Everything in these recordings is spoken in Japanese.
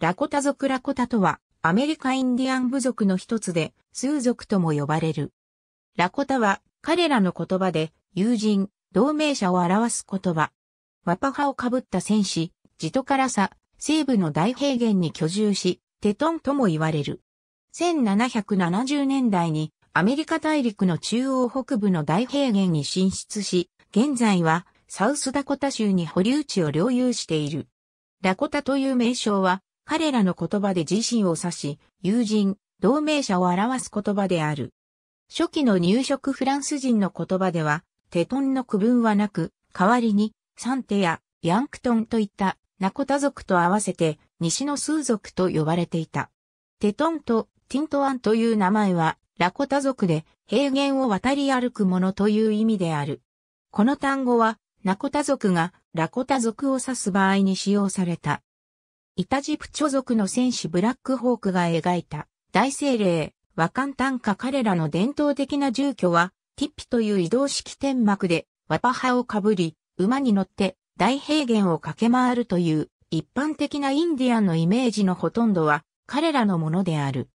ラコタ族ラコタとは、アメリカインディアン部族の一つで、スー族とも呼ばれる。ラコタは、彼らの言葉で、友人、同盟者を表す言葉。ワパハをかぶった戦士、ジトカラサ、西部の大平原に居住し、テトンとも言われる。1770年代に、アメリカ大陸の中央北部の大平原に進出し、現在は、サウスダコタ州に保留地を領有している。ラコタという名称は、彼らの言葉で自身を指し、友人、同盟者を表す言葉である。初期の入植フランス人の言葉では、テトンの区分はなく、代わりに、サンテやヤンクトンといったナコタ族と合わせて、西の数族と呼ばれていた。テトンとティントワンという名前は、ラコタ族で平原を渡り歩く者という意味である。この単語は、ナコタ族がラコタ族を指す場合に使用された。イタジプチョ族の戦士ブラックホークが描いた大精霊、和漢短歌彼らの伝統的な住居は、ティッピという移動式天幕で、ワパハをかぶり、馬に乗って大平原を駆け回るという一般的なインディアンのイメージのほとんどは彼らのものである。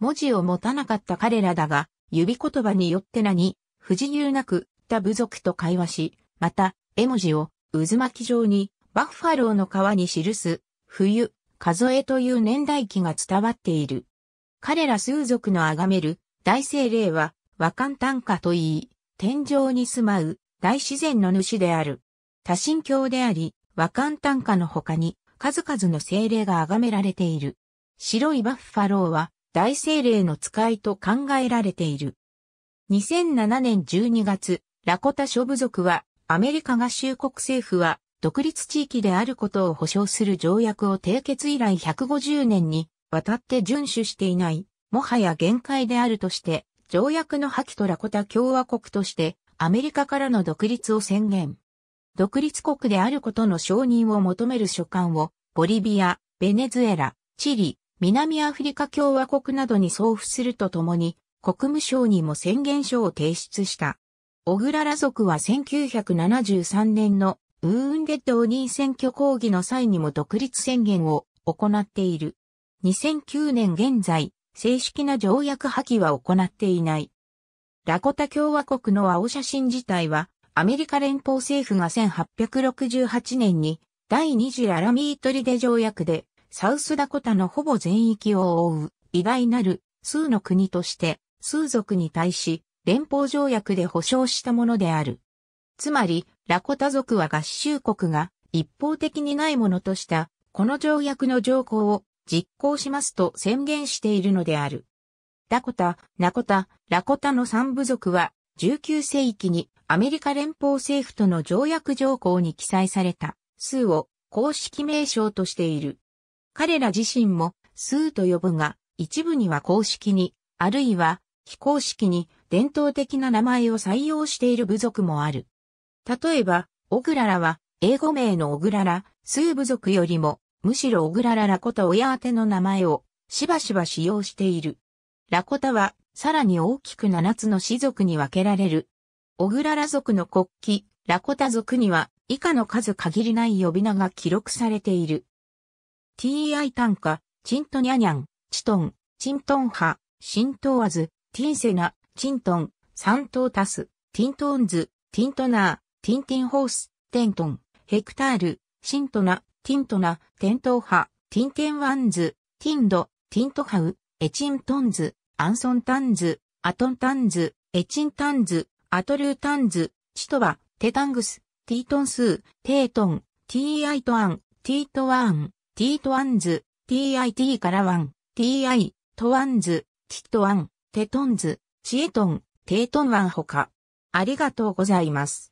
文字を持たなかった彼らだが、指言葉によって何、不自由なく、他部族と会話し、また、絵文字を渦巻き状にバッファローの皮に記す冬、数えという年代記が伝わっている。彼ら数族の崇める大精霊は和漢短歌といい、天上に住まう大自然の主である。多神教であり、和漢短歌の他に数々の精霊が崇められている。白いバッファローは大精霊の使いと考えられている。2007年12月、ラコタ諸部族はアメリカ合衆国政府は独立地域であることを保障する条約を締結以来150年にわたって遵守していない、もはや限界であるとして、条約の破棄とラコタ共和国としてアメリカからの独立を宣言。独立国であることの承認を求める書簡をボリビア、ベネズエラ、チリ、南アフリカ共和国などに送付するとともに、国務省にも宣言書を提出した。小倉ラ族は1973年のウーンデッドウ任選挙抗議の際にも独立宣言を行っている。2009年現在、正式な条約破棄は行っていない。ラコタ共和国の青写真自体は、アメリカ連邦政府が1868年に第二次ララミートリデ条約でサウスダコタのほぼ全域を覆う偉大なる数の国として数族に対し連邦条約で保障したものである。つまりラコタ族は合衆国が一方的にないものとした、この条約の条項を実行しますと宣言しているのである。ダコタ、ナコタ、ラコタの三部族は19世紀にアメリカ連邦政府との条約条項に記載された数を公式名称としている。彼ら自身も数と呼ぶが、一部には公式に、あるいは非公式に伝統的な名前を採用している部族もある。例えば、オグララは、英語名のオグララ、スーブ族よりも、むしろオグラララコタ親宛ての名前を、しばしば使用している。ラコタは、さらに大きく7つの氏族に分けられる。オグララ族の国旗、ラコタ族には、以下の数限りない呼び名が記録されている。TI 単価、チントニャニャン、チトン、チントン派、シントワズ、ティンセナ、チントン、サントータス、ティントーンズ、ティントナー、ティンティンホース、テントン、ヘクタール、シントナ、ティントナ、テントーハ、ティンテンワンズ、ティンド、ティントハウ、エチントンズ、アンソンタンズ、アトンタンズ、エチンタンズ、アトルータンズ、チトバ、テタングス、ティートンスー、テートン、ティーアイトアン、ティートワン、ティートアンズ、ティーアイティーからワン、ティーアイ、トワンズ、ティットワン、テトンズ、チエトン、テートンワンほか。ありがとうございます。